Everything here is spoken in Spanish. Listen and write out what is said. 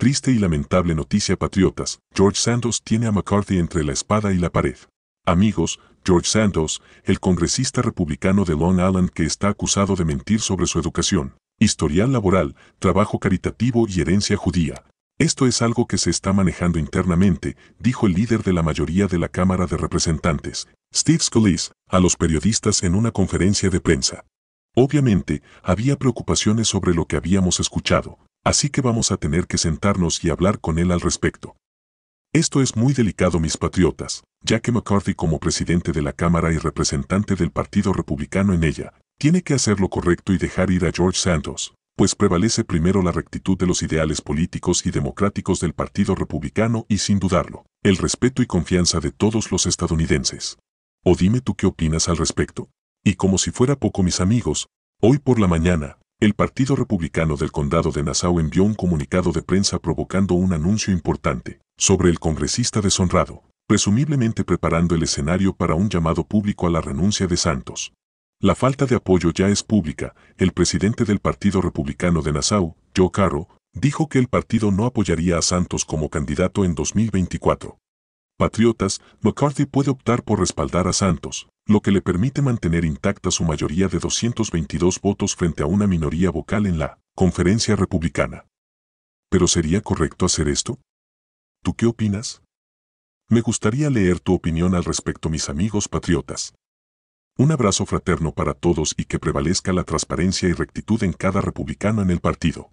Triste y lamentable noticia patriotas, George Santos tiene a McCarthy entre la espada y la pared. Amigos, George Santos, el congresista republicano de Long Island que está acusado de mentir sobre su educación, historial laboral, trabajo caritativo y herencia judía. Esto es algo que se está manejando internamente, dijo el líder de la mayoría de la Cámara de Representantes, Steve Scalise, a los periodistas en una conferencia de prensa. Obviamente, había preocupaciones sobre lo que habíamos escuchado, así que vamos a tener que sentarnos y hablar con él al respecto. Esto es muy delicado, mis patriotas, ya que McCarthy como presidente de la Cámara y representante del Partido Republicano en ella, tiene que hacer lo correcto y dejar ir a George Santos, pues prevalece primero la rectitud de los ideales políticos y democráticos del Partido Republicano y sin dudarlo, el respeto y confianza de todos los estadounidenses. O dime tú qué opinas al respecto. Y como si fuera poco mis amigos, hoy por la mañana, el Partido Republicano del Condado de Nassau envió un comunicado de prensa provocando un anuncio importante sobre el congresista deshonrado, presumiblemente preparando el escenario para un llamado público a la renuncia de Santos. La falta de apoyo ya es pública. El presidente del Partido Republicano de Nassau, Joe Carro, dijo que el partido no apoyaría a Santos como candidato en 2024. Patriotas, McCarthy puede optar por respaldar a Santos, lo que le permite mantener intacta su mayoría de 222 votos frente a una minoría vocal en la conferencia republicana. ¿Pero sería correcto hacer esto? ¿Tú qué opinas? Me gustaría leer tu opinión al respecto, mis amigos patriotas. Un abrazo fraterno para todos y que prevalezca la transparencia y rectitud en cada republicano en el partido.